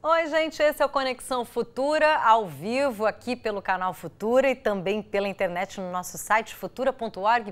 Oi, gente, esse é o Conexão Futura, ao vivo aqui pelo canal Futura e também pela internet no nosso site futura.org.br.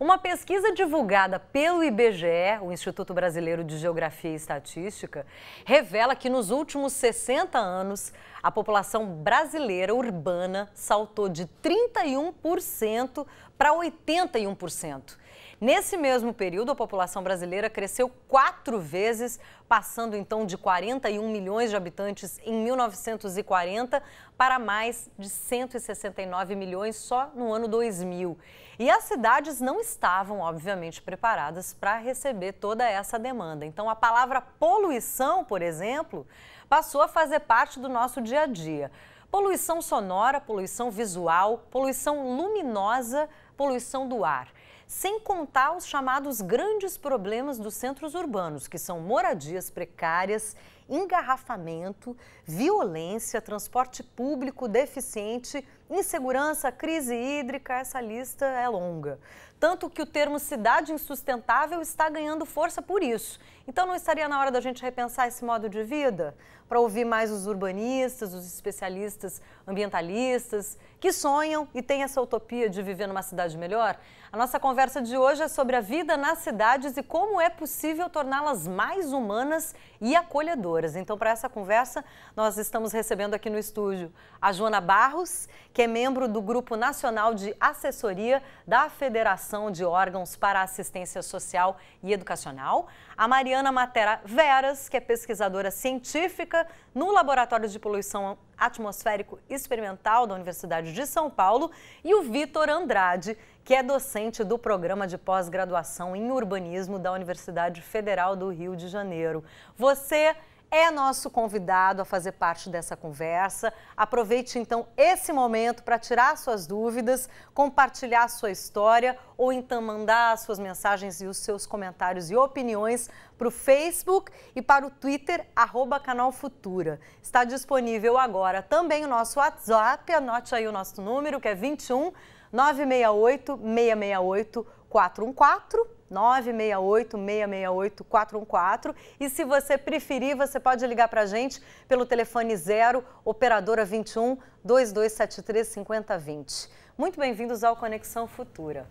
Uma pesquisa divulgada pelo IBGE, o Instituto Brasileiro de Geografia e Estatística, revela que nos últimos 60 anos a população brasileira urbana saltou de 31% para 81%. Nesse mesmo período, a população brasileira cresceu quatro vezes, passando então de 41 milhões de habitantes em 1940 para mais de 169 milhões só no ano 2000. E as cidades não estavam, obviamente, preparadas para receber toda essa demanda. Então, a palavra poluição, por exemplo, passou a fazer parte do nosso dia a dia. Poluição sonora, poluição visual, poluição luminosa, poluição do ar sem contar os chamados grandes problemas dos centros urbanos, que são moradias precárias, engarrafamento, violência, transporte público deficiente Insegurança, crise hídrica, essa lista é longa. Tanto que o termo cidade insustentável está ganhando força por isso. Então não estaria na hora da gente repensar esse modo de vida? Para ouvir mais os urbanistas, os especialistas ambientalistas, que sonham e têm essa utopia de viver numa cidade melhor? A nossa conversa de hoje é sobre a vida nas cidades e como é possível torná-las mais humanas e acolhedoras. Então, para essa conversa, nós estamos recebendo aqui no estúdio a Joana Barros, que é membro do Grupo Nacional de Assessoria da Federação de Órgãos para Assistência Social e Educacional, a Mariana Matera Veras, que é pesquisadora científica no Laboratório de Poluição Atmosférico Experimental da Universidade de São Paulo, e o Vitor Andrade, que é docente do programa de pós-graduação em urbanismo da Universidade Federal do Rio de Janeiro. Você é nosso convidado a fazer parte dessa conversa. Aproveite então esse momento para tirar suas dúvidas, compartilhar sua história ou então mandar suas mensagens e os seus comentários e opiniões para o Facebook e para o Twitter, arroba Canal Futura. Está disponível agora também o nosso WhatsApp, anote aí o nosso número que é 21 968 668 414 968-668-414. E se você preferir, você pode ligar para a gente pelo telefone 0 Operadora 21 2273 5020. Muito bem-vindos ao Conexão Futura.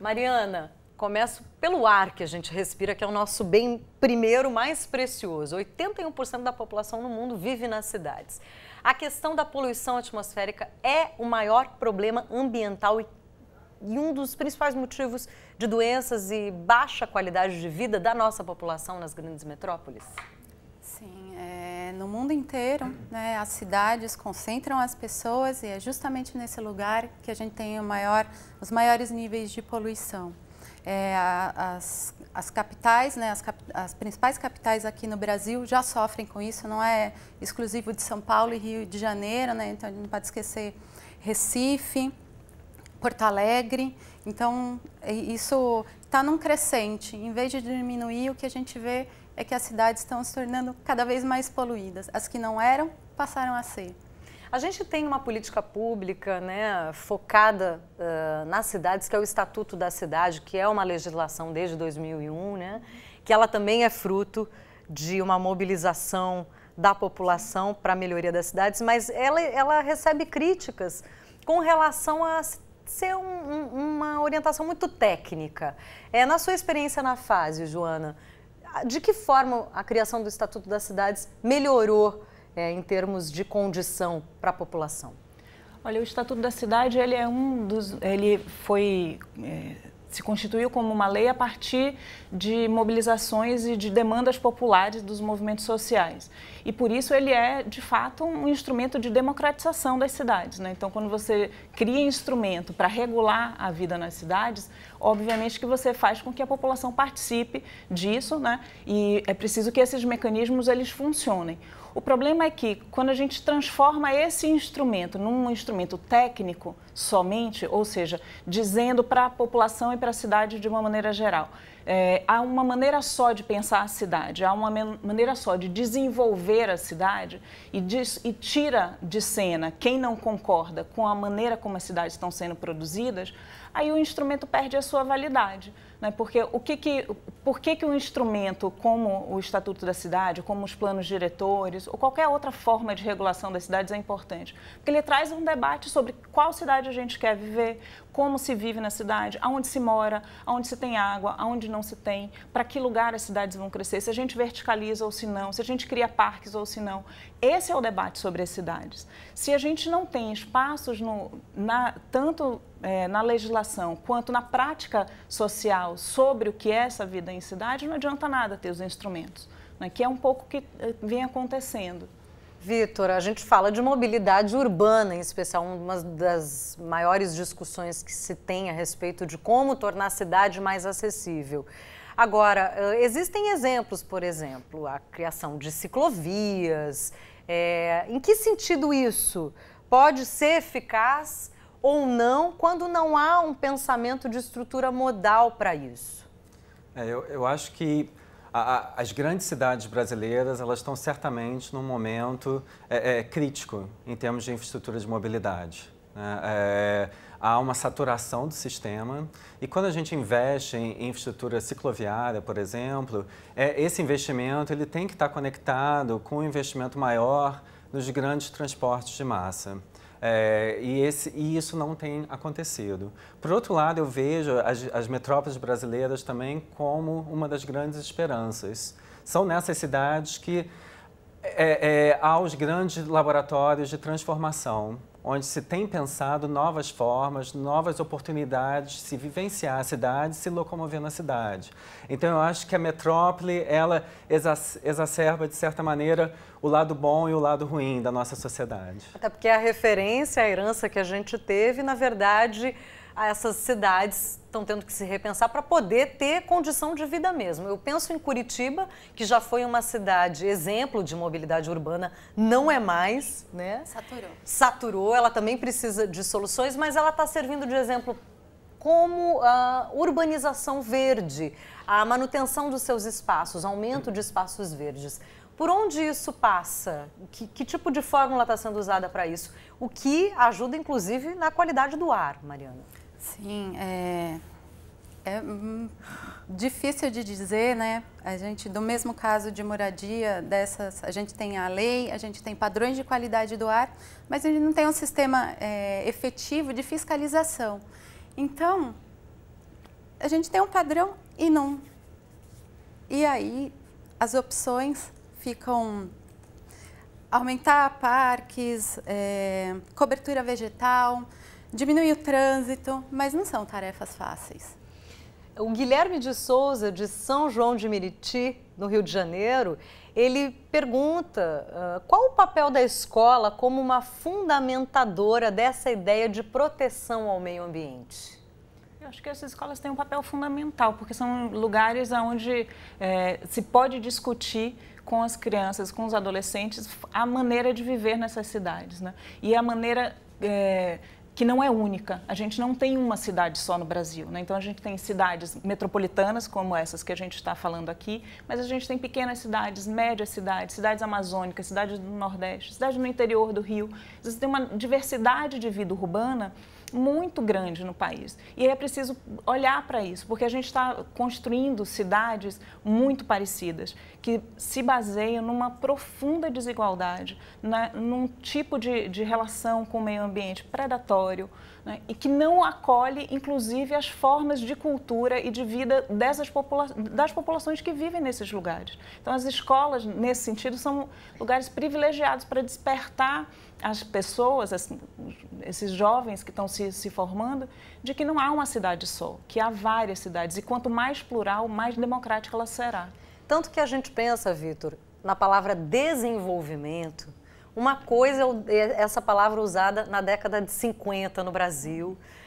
Mariana, começo pelo ar que a gente respira, que é o nosso bem primeiro mais precioso. 81% da população no mundo vive nas cidades. A questão da poluição atmosférica é o maior problema ambiental e um dos principais motivos de doenças e baixa qualidade de vida da nossa população nas grandes metrópoles? Sim, é, no mundo inteiro, né, as cidades concentram as pessoas e é justamente nesse lugar que a gente tem maior, os maiores níveis de poluição. É, as, as, capitais, né, as, cap, as, principais capitais aqui no Brasil já sofrem com isso, não é exclusivo de São Paulo e Rio de Janeiro, né, então a gente não pode esquecer Recife, Porto Alegre então, é, isso está num crescente. Em vez de diminuir, o que a gente vê é que as cidades estão se tornando cada vez mais poluídas. As que não eram, passaram a ser. A gente tem uma política pública né, focada uh, nas cidades, que é o Estatuto da Cidade, que é uma legislação desde 2001, né, que ela também é fruto de uma mobilização da população para a melhoria das cidades, mas ela, ela recebe críticas com relação às ser um, um, uma orientação muito técnica. É, na sua experiência na fase, Joana, de que forma a criação do Estatuto das Cidades melhorou é, em termos de condição para a população? Olha, o Estatuto da Cidade ele é um dos, ele foi é se constituiu como uma lei a partir de mobilizações e de demandas populares dos movimentos sociais. E por isso ele é, de fato, um instrumento de democratização das cidades. Né? Então, quando você cria instrumento para regular a vida nas cidades, obviamente que você faz com que a população participe disso, né? E é preciso que esses mecanismos eles funcionem. O problema é que quando a gente transforma esse instrumento num instrumento técnico somente, ou seja, dizendo para a população e para a cidade de uma maneira geral, é, há uma maneira só de pensar a cidade, há uma maneira só de desenvolver a cidade e, diz, e tira de cena quem não concorda com a maneira como as cidades estão sendo produzidas, aí o instrumento perde a sua validade. Né? Porque o que que, por que, que um instrumento como o Estatuto da Cidade, como os planos diretores, ou qualquer outra forma de regulação das cidades é importante? Porque ele traz um debate sobre qual cidade a gente quer viver, como se vive na cidade, aonde se mora, aonde se tem água, aonde não se tem, para que lugar as cidades vão crescer, se a gente verticaliza ou se não, se a gente cria parques ou se não. Esse é o debate sobre as cidades. Se a gente não tem espaços no, na, tanto é, na legislação quanto na prática social sobre o que é essa vida em cidade, não adianta nada ter os instrumentos, né? que é um pouco que eh, vem acontecendo. Vitor, a gente fala de mobilidade urbana, em especial, uma das maiores discussões que se tem a respeito de como tornar a cidade mais acessível. Agora, eh, existem exemplos, por exemplo, a criação de ciclovias. É, em que sentido isso pode ser eficaz ou não quando não há um pensamento de estrutura modal para isso? É, eu, eu acho que a, a, as grandes cidades brasileiras elas estão certamente num momento é, é, crítico em termos de infraestrutura de mobilidade. Né? É, há uma saturação do sistema e quando a gente investe em infraestrutura cicloviária, por exemplo, é, esse investimento ele tem que estar conectado com um investimento maior nos grandes transportes de massa. É, e, esse, e, isso não tem acontecido. Por outro lado, eu vejo as, as metrópoles brasileiras também como uma das grandes esperanças. São nessas cidades que é, é, há os grandes laboratórios de transformação onde se tem pensado novas formas, novas oportunidades de se vivenciar a cidade, se locomover na cidade. Então eu acho que a metrópole, ela exacerba, de certa maneira, o lado bom e o lado ruim da nossa sociedade. Até porque a referência, a herança que a gente teve, na verdade, essas cidades estão tendo que se repensar para poder ter condição de vida mesmo. Eu penso em Curitiba, que já foi uma cidade exemplo de mobilidade urbana, não é mais, né? Saturou. Saturou, ela também precisa de soluções, mas ela está servindo de exemplo como a urbanização verde, a manutenção dos seus espaços, aumento de espaços verdes. Por onde isso passa? Que, que tipo de fórmula está sendo usada para isso? O que ajuda, inclusive, na qualidade do ar, Mariana? Sim, é, é hum, difícil de dizer, né? A gente, do mesmo caso de moradia, dessas, a gente tem a lei, a gente tem padrões de qualidade do ar, mas a gente não tem um sistema é, efetivo de fiscalização. Então, a gente tem um padrão e não. E aí, as opções ficam aumentar parques, é, cobertura vegetal, diminuir o trânsito, mas não são tarefas fáceis. O Guilherme de Souza, de São João de Meriti, no Rio de Janeiro, ele pergunta uh, qual o papel da escola como uma fundamentadora dessa ideia de proteção ao meio ambiente. Eu acho que essas escolas têm um papel fundamental, porque são lugares onde é, se pode discutir com as crianças, com os adolescentes, a maneira de viver nessas cidades. Né? E a maneira é, que não é única. A gente não tem uma cidade só no Brasil, né? então a gente tem cidades metropolitanas como essas que a gente está falando aqui, mas a gente tem pequenas cidades, médias cidades, cidades amazônicas, cidades do Nordeste, cidades no interior do Rio. Você tem uma diversidade de vida urbana muito grande no país. E é preciso olhar para isso, porque a gente está construindo cidades muito parecidas, que se baseiam numa profunda desigualdade, né, num tipo de, de relação com o meio ambiente predatório, né, e que não acolhe, inclusive, as formas de cultura e de vida dessas popula das populações que vivem nesses lugares. Então, as escolas, nesse sentido, são lugares privilegiados para despertar as pessoas, esses jovens que estão se, se formando, de que não há uma cidade só, que há várias cidades. E quanto mais plural, mais democrática ela será. Tanto que a gente pensa, Vitor, na palavra desenvolvimento. Uma coisa é, é essa palavra usada na década de 50 no Brasil. Uhum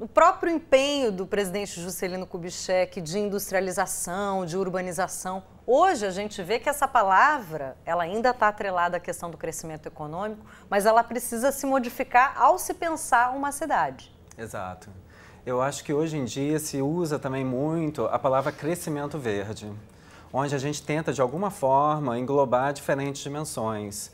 o próprio empenho do presidente Juscelino Kubitschek de industrialização, de urbanização, hoje a gente vê que essa palavra, ela ainda está atrelada à questão do crescimento econômico, mas ela precisa se modificar ao se pensar uma cidade. Exato. Eu acho que hoje em dia se usa também muito a palavra crescimento verde, onde a gente tenta de alguma forma englobar diferentes dimensões.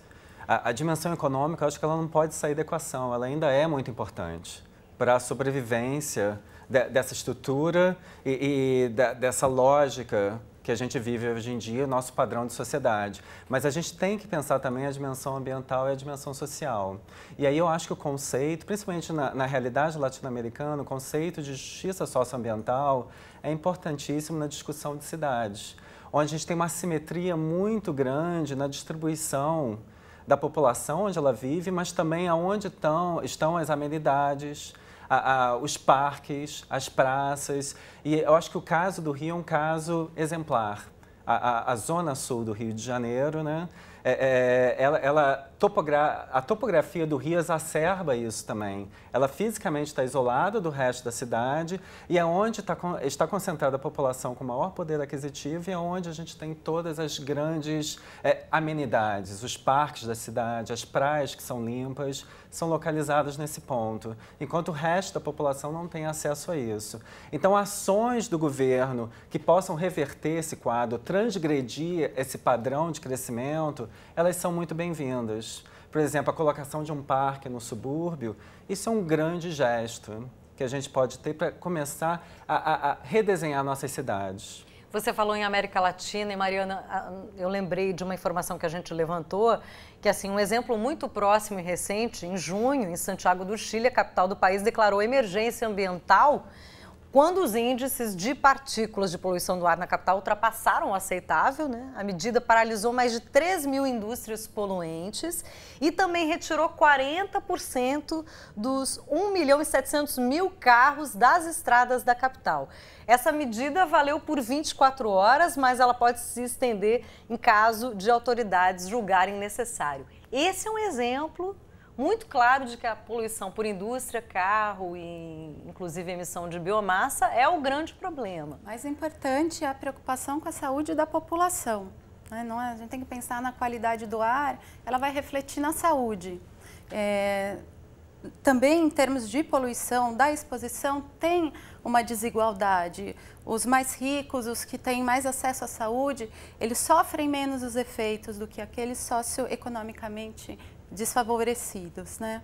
A, a dimensão econômica, eu acho que ela não pode sair da equação, ela ainda é muito importante para a sobrevivência de, dessa estrutura e, e da, dessa lógica que a gente vive hoje em dia, nosso padrão de sociedade. Mas a gente tem que pensar também a dimensão ambiental e a dimensão social. E aí eu acho que o conceito, principalmente na, na realidade latino-americana, o conceito de justiça socioambiental é importantíssimo na discussão de cidades, onde a gente tem uma simetria muito grande na distribuição da população onde ela vive, mas também aonde estão, estão as amenidades, a, a, os parques, as praças. E eu acho que o caso do Rio é um caso exemplar. A, a zona sul do Rio de Janeiro, né? É, é, ela, ela topogra a topografia do Rio exacerba isso também. Ela fisicamente está isolada do resto da cidade e é onde tá con está concentrada a população com maior poder aquisitivo e é onde a gente tem todas as grandes é, amenidades, os parques da cidade, as praias que são limpas, são localizadas nesse ponto, enquanto o resto da população não tem acesso a isso. Então, ações do governo que possam reverter esse quadro, transgredir esse padrão de crescimento, elas são muito bem-vindas por exemplo, a colocação de um parque no subúrbio, isso é um grande gesto que a gente pode ter para começar a, a, a redesenhar nossas cidades. Você falou em América Latina e Mariana, eu lembrei de uma informação que a gente levantou, que assim, um exemplo muito próximo e recente, em junho, em Santiago do Chile, a capital do país declarou emergência ambiental quando os índices de partículas de poluição do ar na capital ultrapassaram o aceitável. Né? A medida paralisou mais de 3 mil indústrias poluentes e também retirou 40% dos 1 milhão e 700 mil carros das estradas da capital. Essa medida valeu por 24 horas, mas ela pode se estender em caso de autoridades julgarem necessário. Esse é um exemplo muito claro de que a poluição por indústria, carro e inclusive emissão de biomassa é o grande problema. Mas é importante a preocupação com a saúde da população. Né? Não, é, a gente tem que pensar na qualidade do ar, ela vai refletir na saúde. É, também em termos de poluição, da exposição, tem uma desigualdade. Os mais ricos, os que têm mais acesso à saúde, eles sofrem menos os efeitos do que aqueles socioeconomicamente desfavorecidos, né?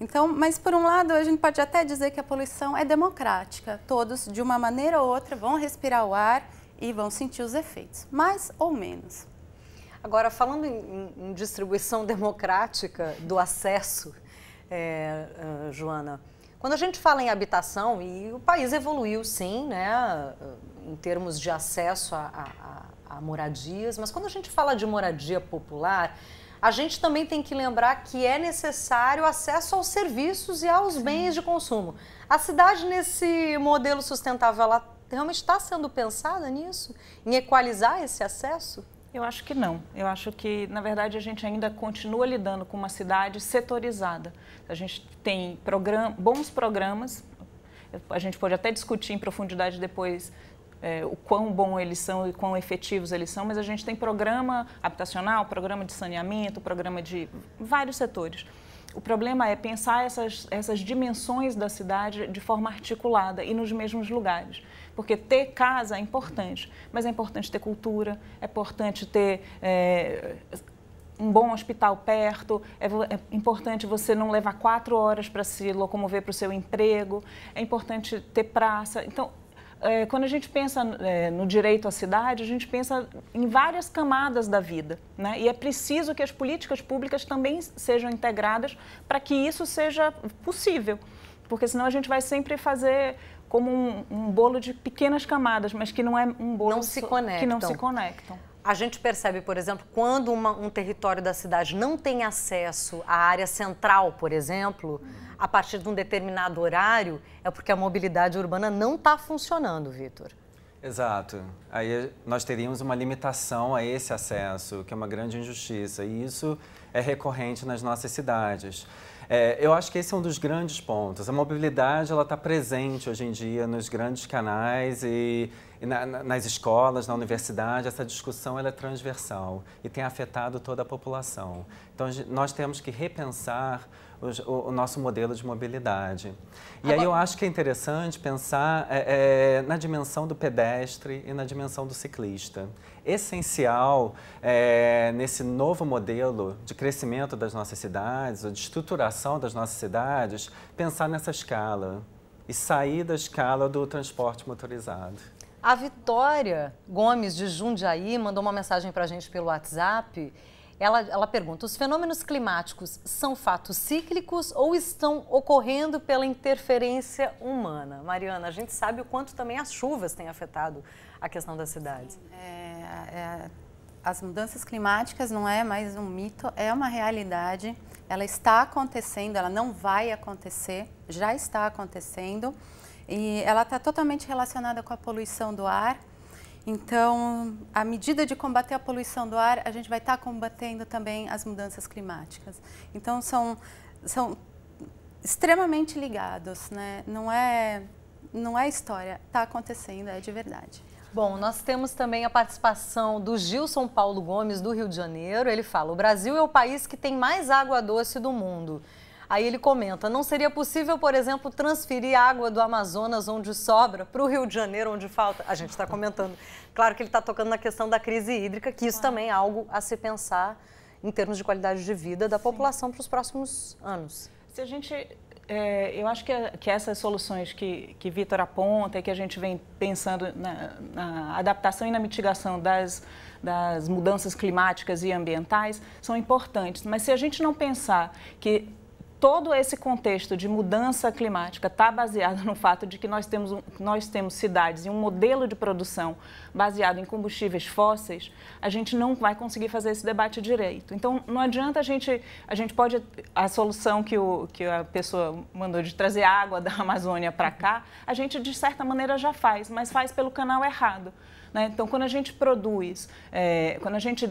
Então, mas por um lado, a gente pode até dizer que a poluição é democrática. Todos, de uma maneira ou outra, vão respirar o ar e vão sentir os efeitos, mais ou menos. Agora, falando em, em distribuição democrática do acesso, é, uh, Joana, quando a gente fala em habitação, e o país evoluiu sim, né, em termos de acesso a, a, a moradias, mas quando a gente fala de moradia popular, a gente também tem que lembrar que é necessário acesso aos serviços e aos Sim. bens de consumo. A cidade, nesse modelo sustentável, ela realmente está sendo pensada nisso? Em equalizar esse acesso? Eu acho que não. Eu acho que, na verdade, a gente ainda continua lidando com uma cidade setorizada. A gente tem program bons programas, a gente pode até discutir em profundidade depois é, o quão bom eles são e quão efetivos eles são, mas a gente tem programa habitacional, programa de saneamento, programa de vários setores. O problema é pensar essas, essas dimensões da cidade de forma articulada e nos mesmos lugares. Porque ter casa é importante, mas é importante ter cultura, é importante ter é, um bom hospital perto, é, é, importante você não levar quatro horas para se locomover para o seu emprego, é importante ter praça. Então, é, quando a gente pensa é, no direito à cidade, a gente pensa em várias camadas da vida. Né? E é preciso que as políticas públicas também sejam integradas para que isso seja possível. Porque senão a gente vai sempre fazer como um, um bolo de pequenas camadas, mas que não é um bolo não so, que não se conectam. A gente percebe, por exemplo, quando uma, um território da cidade não tem acesso à área central, por exemplo, a partir de um determinado horário, é porque a mobilidade urbana não está funcionando, Vitor. Exato. Aí nós teríamos uma limitação a esse acesso, que é uma grande injustiça, e isso é recorrente nas nossas cidades. É, eu acho que esse é um dos grandes pontos. A mobilidade ela está presente hoje em dia nos grandes canais e, e na, na, nas escolas, na universidade. Essa discussão ela é transversal e tem afetado toda a população. Então nós temos que repensar o, o, nosso modelo de mobilidade. E Agora... aí eu acho que é interessante pensar é, é, na dimensão do pedestre e na dimensão do ciclista essencial é, nesse novo modelo de crescimento das nossas cidades, ou de estruturação das nossas cidades, pensar nessa escala e sair da escala do transporte motorizado. A Vitória Gomes de Jundiaí mandou uma mensagem para a gente pelo WhatsApp ela, ela pergunta: os fenômenos climáticos são fatos cíclicos ou estão ocorrendo pela interferência humana? Mariana, a gente sabe o quanto também as chuvas têm afetado a questão das cidades. É, é, as mudanças climáticas não é mais um mito, é uma realidade. Ela está acontecendo, ela não vai acontecer, já está acontecendo. E ela está totalmente relacionada com a poluição do ar então, à medida de combater a poluição do ar, a gente vai estar tá combatendo também as mudanças climáticas. Então, são, são extremamente ligados, né? Não é, não é história, está acontecendo, é de verdade. Bom, nós temos também a participação do Gilson Paulo Gomes, do Rio de Janeiro. Ele fala: o Brasil é o país que tem mais água doce do mundo. Aí ele comenta: não seria possível, por exemplo, transferir água do Amazonas, onde sobra, para o Rio de Janeiro, onde falta? A gente está comentando. Claro que ele está tocando na questão da crise hídrica, que isso também é algo a se pensar em termos de qualidade de vida da população para os próximos anos. Se a gente. É, eu acho que, que essas soluções que, que Vitor aponta e que a gente vem pensando na, na adaptação e na mitigação das, das mudanças climáticas e ambientais são importantes. Mas se a gente não pensar que todo esse contexto de mudança climática está baseado no fato de que nós temos, nós temos cidades e um modelo de produção baseado em combustíveis fósseis, a gente não vai conseguir fazer esse debate direito. Então, não adianta a gente, a gente pode, a solução que, o, que a pessoa mandou de trazer água da Amazônia para cá, a gente, de certa maneira, já faz, mas faz pelo canal errado. Né? Então, quando a gente produz, é, quando a gente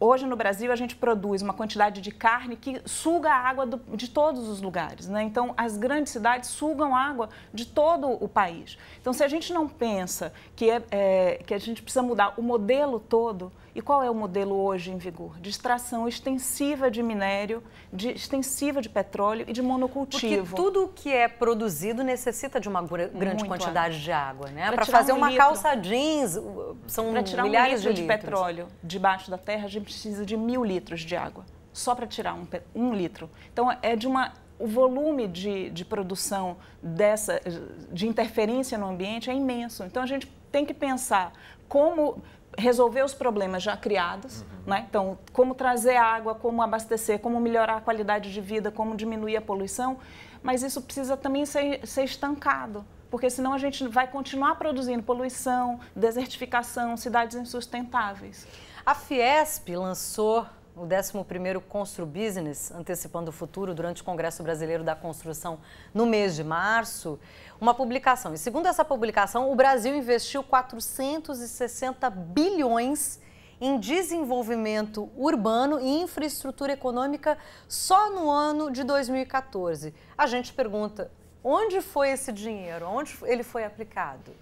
hoje no Brasil a gente produz uma quantidade de carne que suga a água do, de todos os lugares. Né? Então, as grandes cidades sugam água de todo o país. Então, se a gente não pensa que, é, é, que a gente precisa mudar o modelo todo, e qual é o modelo hoje em vigor? De extração extensiva de minério, de extensiva de petróleo e de monocultivo. Porque tudo o que é produzido necessita de uma grande Muito quantidade água. de água, né? Para fazer um uma litro. calça jeans, uh, são pra tirar milhares um litro de, de litros. petróleo debaixo da terra, a gente precisa de mil litros de água. Só para tirar um, um litro. Então, é de uma o volume de, de produção dessa, de interferência no ambiente é imenso. Então a gente tem que pensar como resolver os problemas já criados, uhum. né? Então, como trazer água, como abastecer, como melhorar a qualidade de vida, como diminuir a poluição, mas isso precisa também ser, ser estancado, porque senão a gente vai continuar produzindo poluição, desertificação, cidades insustentáveis. A Fiesp lançou o 11º Constru Business, antecipando o futuro durante o Congresso Brasileiro da Construção no mês de março, uma publicação. E segundo essa publicação, o Brasil investiu 460 bilhões em desenvolvimento urbano e infraestrutura econômica só no ano de 2014. A gente pergunta, onde foi esse dinheiro? Onde ele foi aplicado?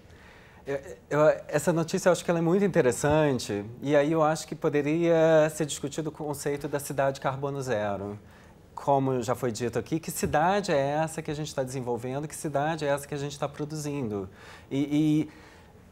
Eu, eu, essa notícia eu acho que ela é muito interessante e aí eu acho que poderia ser discutido o conceito da cidade carbono zero. Como já foi dito aqui, que cidade é essa que a gente está desenvolvendo, que cidade é essa que a gente está produzindo? E, e,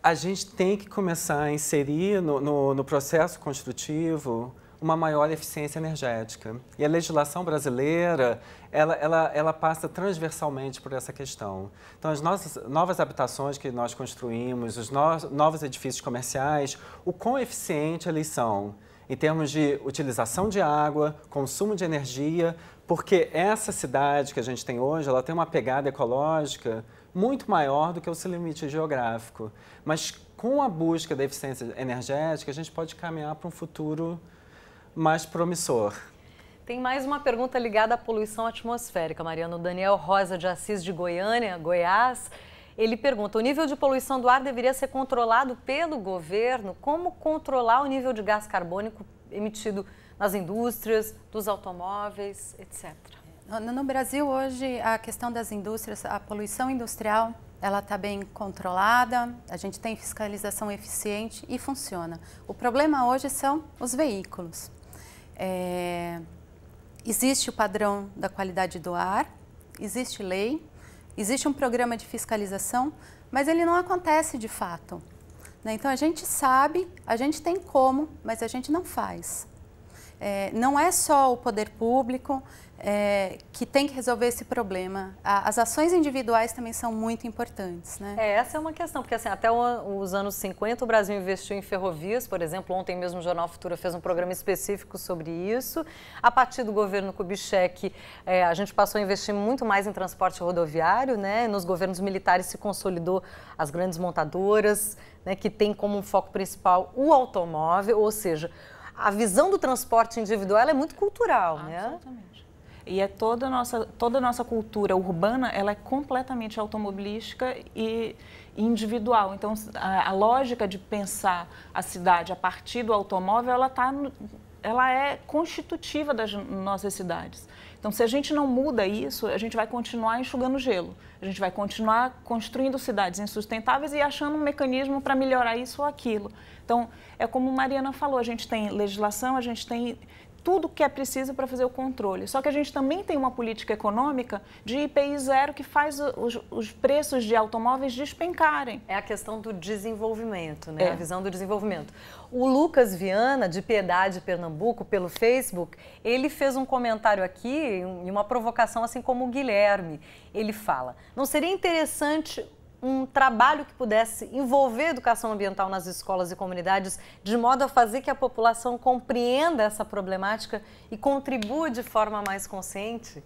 a gente tem que começar a inserir no, no, no processo construtivo uma maior eficiência energética. E a legislação brasileira, ela, ela, ela passa transversalmente por essa questão. Então, as nossas novas habitações que nós construímos, os no, novos edifícios comerciais, o quão eficiente eles são em termos de utilização de água, consumo de energia, porque essa cidade que a gente tem hoje, ela tem uma pegada ecológica muito maior do que o seu limite geográfico. Mas com a busca da eficiência energética, a gente pode caminhar para um futuro mais promissor. Tem mais uma pergunta ligada à poluição atmosférica, Mariano. Daniel Rosa de Assis de Goiânia, Goiás. Ele pergunta: o nível de poluição do ar deveria ser controlado pelo governo? Como controlar o nível de gás carbônico emitido nas indústrias, dos automóveis, etc. No Brasil hoje a questão das indústrias, a poluição industrial, ela está bem controlada, a gente tem fiscalização eficiente e funciona. O problema hoje são os veículos. É, existe o padrão da qualidade do ar, existe lei, existe um programa de fiscalização, mas ele não acontece de fato. Né? Então a gente sabe, a gente tem como, mas a gente não faz é, não é só o poder público é, que tem que resolver esse problema. A, as ações individuais também são muito importantes. Né? É, essa é uma questão, porque assim, até o, os anos 50 o Brasil investiu em ferrovias, por exemplo. Ontem mesmo o Jornal Futura fez um programa específico sobre isso. A partir do governo Kubitschek, é, a gente passou a investir muito mais em transporte rodoviário. Né? Nos governos militares se consolidou as grandes montadoras, né, que tem como um foco principal o automóvel, ou seja, a visão do transporte individual é muito cultural, Absolutamente. né? Absolutamente. E é toda a nossa, toda a nossa cultura urbana, ela é completamente automobilística e individual. Então, a, a lógica de pensar a cidade a partir do automóvel, ela tá, ela é constitutiva das nossas cidades. Então, se a gente não muda isso, a gente vai continuar enxugando gelo, a gente vai continuar construindo cidades insustentáveis e achando um mecanismo para melhorar isso ou aquilo. Então, é como a Mariana falou, a gente tem legislação, a gente tem tudo que é preciso para fazer o controle. Só que a gente também tem uma política econômica de IPI zero que faz os, os preços de automóveis despencarem. É a questão do desenvolvimento, né? É. A visão do desenvolvimento. O Lucas Viana, de Piedade Pernambuco, pelo Facebook, ele fez um comentário aqui e uma provocação, assim como o Guilherme. Ele fala: não seria interessante um trabalho que pudesse envolver educação ambiental nas escolas e comunidades, de modo a fazer que a população compreenda essa problemática e contribua de forma mais consciente?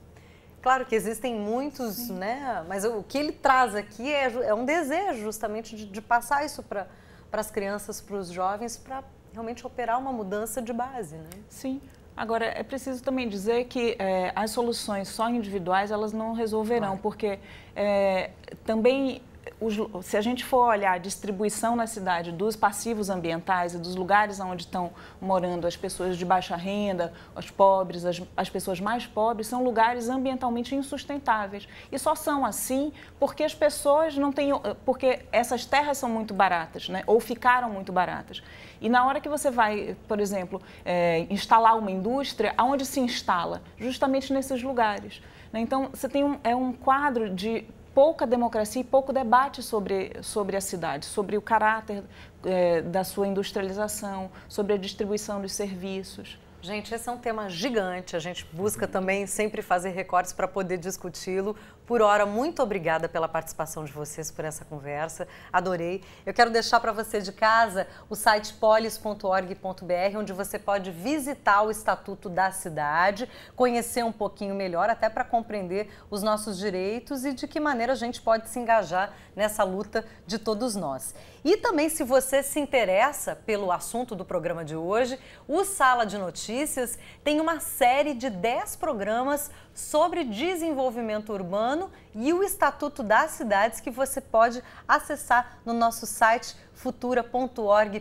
Claro que existem muitos, Sim. né? Mas o que ele traz aqui é, é um desejo justamente de, de passar isso para as crianças, para os jovens, para realmente operar uma mudança de base, né? Sim. Agora, é preciso também dizer que é, as soluções só individuais, elas não resolverão, claro. porque é, também os, se a gente for olhar a distribuição na cidade dos passivos ambientais e dos lugares onde estão morando as pessoas de baixa renda, os pobres, as, as pessoas mais pobres, são lugares ambientalmente insustentáveis. E só são assim porque as pessoas não têm. porque essas terras são muito baratas, né? ou ficaram muito baratas. E na hora que você vai, por exemplo, é, instalar uma indústria, aonde se instala? Justamente nesses lugares. Né? Então, você tem um, é um quadro de pouca democracia e pouco debate sobre, sobre a cidade, sobre o caráter eh, da sua industrialização, sobre a distribuição dos serviços. Gente, esse é um tema gigante. A gente busca também sempre fazer recortes para poder discuti-lo. Por hora, muito obrigada pela participação de vocês por essa conversa. Adorei. Eu quero deixar para você de casa o site polis.org.br, onde você pode visitar o Estatuto da Cidade, conhecer um pouquinho melhor, até para compreender os nossos direitos e de que maneira a gente pode se engajar nessa luta de todos nós. E também, se você se interessa pelo assunto do programa de hoje, o Sala de Notícias tem uma série de 10 programas sobre desenvolvimento urbano e o Estatuto das Cidades que você pode acessar no nosso site futura.org.br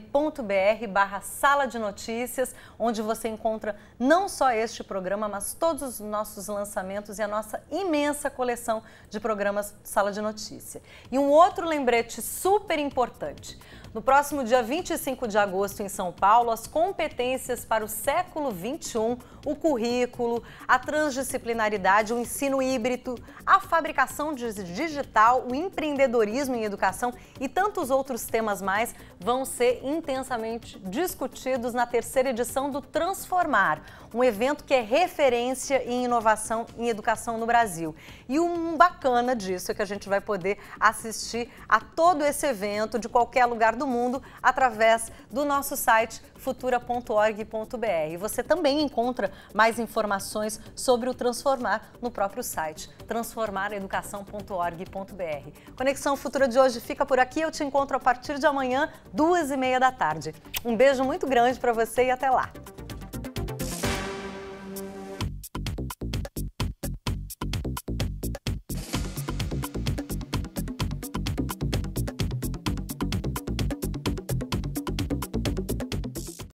barra sala de notícias, onde você encontra não só este programa, mas todos os nossos lançamentos e a nossa imensa coleção de programas Sala de Notícias. E um outro lembrete super importante. No próximo dia 25 de agosto, em São Paulo, as competências para o século XXI, o currículo, a transdisciplinaridade, o ensino híbrido, a fabricação digital, o empreendedorismo em educação e tantos outros temas mais vão ser intensamente discutidos na terceira edição do Transformar, um evento que é referência em inovação em educação no Brasil. E um bacana disso é que a gente vai poder assistir a todo esse evento de qualquer lugar do mundo através do nosso site futura.org.br. Você também encontra mais informações sobre o Transformar no próprio site transformareducação.org.br. Conexão Futura de hoje fica por aqui. Eu te encontro a partir de amanhã, duas e meia da tarde. Um beijo muito grande para você e até lá.